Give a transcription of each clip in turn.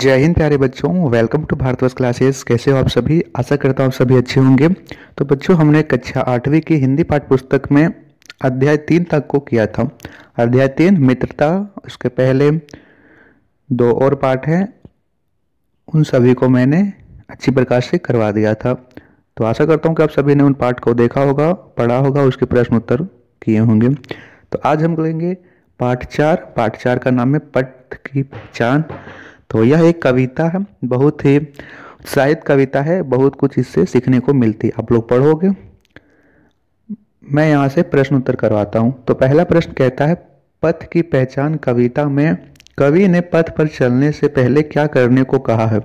जय हिंद प्यारे बच्चों वेलकम टू भारतवर्ष क्लासेस कैसे हो आप सभी आशा करता हूँ आप सभी अच्छे होंगे तो बच्चों हमने कक्षा आठवीं की हिंदी पाठ पुस्तक में अध्याय तीन तक को किया था अध्याय तीन मित्रता उसके पहले दो और पाठ हैं उन सभी को मैंने अच्छी प्रकार से करवा दिया था तो आशा करता हूँ कि आप सभी ने उन पाठ को देखा होगा पढ़ा होगा उसके प्रश्न उत्तर किए होंगे तो आज हम करेंगे पाठ चार पाठ चार का नाम है पट की पहचान तो यह एक कविता है बहुत ही उत्साहित कविता है बहुत कुछ इससे सीखने को मिलती है आप लोग पढ़ोगे मैं यहाँ से प्रश्न उत्तर करवाता हूँ तो पहला प्रश्न कहता है पथ की पहचान कविता में कवि ने पथ पर चलने से पहले क्या करने को कहा है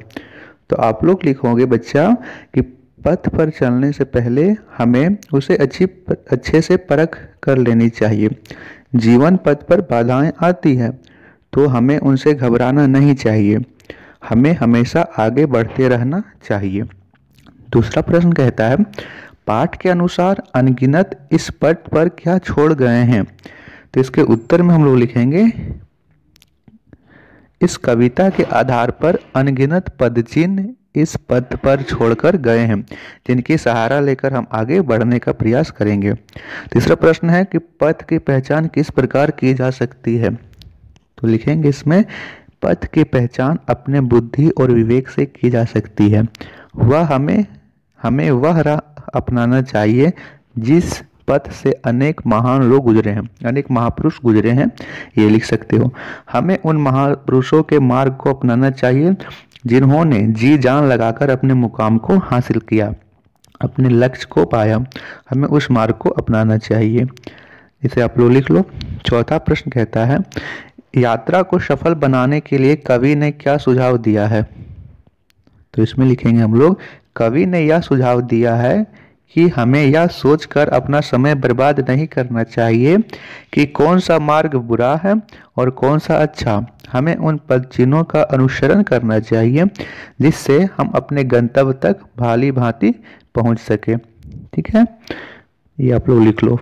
तो आप लोग लिखोगे बच्चा कि पथ पर चलने से पहले हमें उसे अच्छी अच्छे से परख कर लेनी चाहिए जीवन पथ पर बाधाएं आती हैं तो हमें उनसे घबराना नहीं चाहिए हमें हमेशा आगे बढ़ते रहना चाहिए दूसरा प्रश्न कहता है पाठ के अनुसार अनगिनत इस पट पर क्या छोड़ गए हैं तो इसके उत्तर में हम लोग लिखेंगे इस कविता के आधार पर अनगिनत पद चिन्ह इस पद पर छोड़कर गए हैं जिनकी सहारा लेकर हम आगे बढ़ने का प्रयास करेंगे तीसरा प्रश्न है कि पथ की पहचान किस प्रकार की जा सकती है तो लिखेंगे इसमें पथ की पहचान अपने बुद्धि और विवेक से की जा सकती है वह हमें हमें वह राह अपनाना चाहिए जिस पथ से अनेक महान लोग गुजरे हैं अनेक महापुरुष गुजरे हैं ये लिख सकते हो हमें उन महापुरुषों के मार्ग को अपनाना चाहिए जिन्होंने जी जान लगाकर अपने मुकाम को हासिल किया अपने लक्ष्य को पाया हमें उस मार्ग को अपनाना चाहिए इसे आप लोग लिख लो चौथा प्रश्न कहता है यात्रा को सफल बनाने के लिए कवि ने क्या सुझाव दिया है तो इसमें लिखेंगे हम लोग कवि ने यह सुझाव दिया है कि हमें यह सोचकर अपना समय बर्बाद नहीं करना चाहिए कि कौन सा मार्ग बुरा है और कौन सा अच्छा हमें उन पद चिन्हों का अनुसरण करना चाहिए जिससे हम अपने गंतव्य तक भाली भांति पहुंच सके ठीक है ये आप लोग लिख लो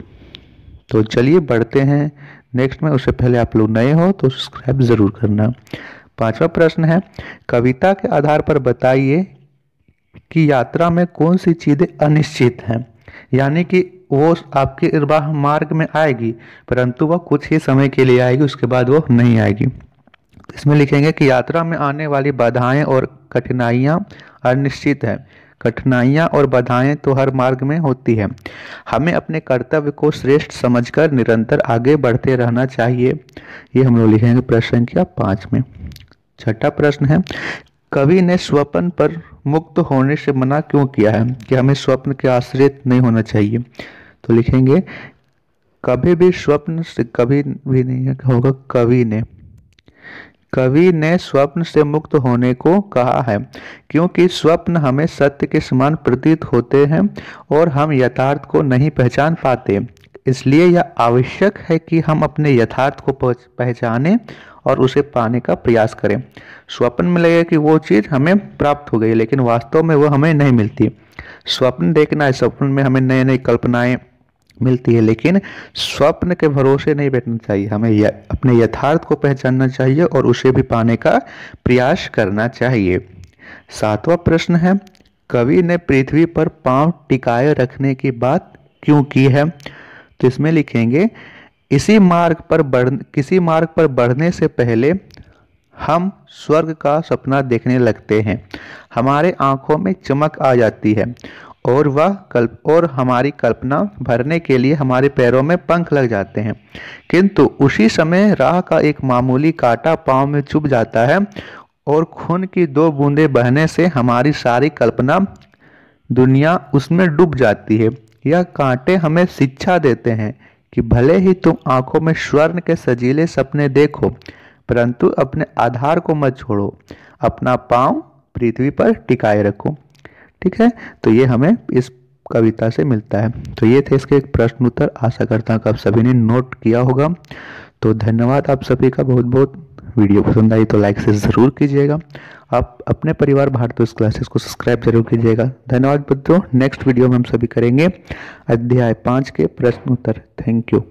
तो चलिए बढ़ते हैं नेक्स्ट में उससे पहले आप लोग नए हो तो सब्सक्राइब ज़रूर करना पांचवा प्रश्न है कविता के आधार पर बताइए कि यात्रा में कौन सी चीज़ें अनिश्चित हैं यानी कि वो आपके निर्वाह मार्ग में आएगी परंतु वह कुछ ही समय के लिए आएगी उसके बाद वो नहीं आएगी इसमें लिखेंगे कि यात्रा में आने वाली बाधाएं और कठिनाइयां अनिश्चित हैं कठिनाइयाँ और बाधाएं तो हर मार्ग में होती हैं हमें अपने कर्तव्य को श्रेष्ठ समझकर निरंतर आगे बढ़ते रहना चाहिए ये हम लोग लिखेंगे प्रश्न संख्या पाँच में छठा प्रश्न है कवि ने स्वप्न पर मुक्त होने से मना क्यों किया है कि हमें स्वप्न के आश्रित नहीं होना चाहिए तो लिखेंगे कभी भी स्वप्न से कभी भी नहीं होगा कवि ने कवि ने स्वप्न से मुक्त होने को कहा है क्योंकि स्वप्न हमें सत्य के समान प्रतीत होते हैं और हम यथार्थ को नहीं पहचान पाते इसलिए यह आवश्यक है कि हम अपने यथार्थ को पहचानें और उसे पाने का प्रयास करें स्वप्न में लगे कि वो चीज़ हमें प्राप्त हो गई लेकिन वास्तव में वो हमें नहीं मिलती स्वप्न देखना है स्वप्न में हमें नए नई कल्पनाएं मिलती है लेकिन स्वप्न के भरोसे नहीं बैठना चाहिए हमें या, अपने यथार्थ को पहचानना चाहिए और उसे भी पाने का प्रयास करना चाहिए सातवां प्रश्न है कवि ने पृथ्वी पर पांव टिकाए रखने की बात क्यों की है तो इसमें लिखेंगे इसी मार्ग पर बढ़ किसी मार्ग पर बढ़ने से पहले हम स्वर्ग का सपना देखने लगते हैं हमारे आंखों में चमक आ जाती है और वह कल्प और हमारी कल्पना भरने के लिए हमारे पैरों में पंख लग जाते हैं किंतु उसी समय राह का एक मामूली कांटा पाँव में चुभ जाता है और खून की दो बूंदें बहने से हमारी सारी कल्पना दुनिया उसमें डूब जाती है यह कांटे हमें शिक्षा देते हैं कि भले ही तुम आंखों में स्वर्ण के सजीले सपने देखो परंतु अपने आधार को मत छोड़ो अपना पांव पृथ्वी पर टिकाए रखो ठीक है तो ये हमें इस कविता से मिलता है तो ये थे इसके एक प्रश्न उत्तर आशा करता हूँ आप सभी ने नोट किया होगा तो धन्यवाद आप सभी का बहुत बहुत वीडियो पसंद आई तो लाइक से ज़रूर कीजिएगा आप अपने परिवार भारतोष क्लासेस को सब्सक्राइब जरूर कीजिएगा धन्यवाद मित्रों नेक्स्ट वीडियो में हम सभी करेंगे अध्याय पाँच के प्रश्न उत्तर थैंक यू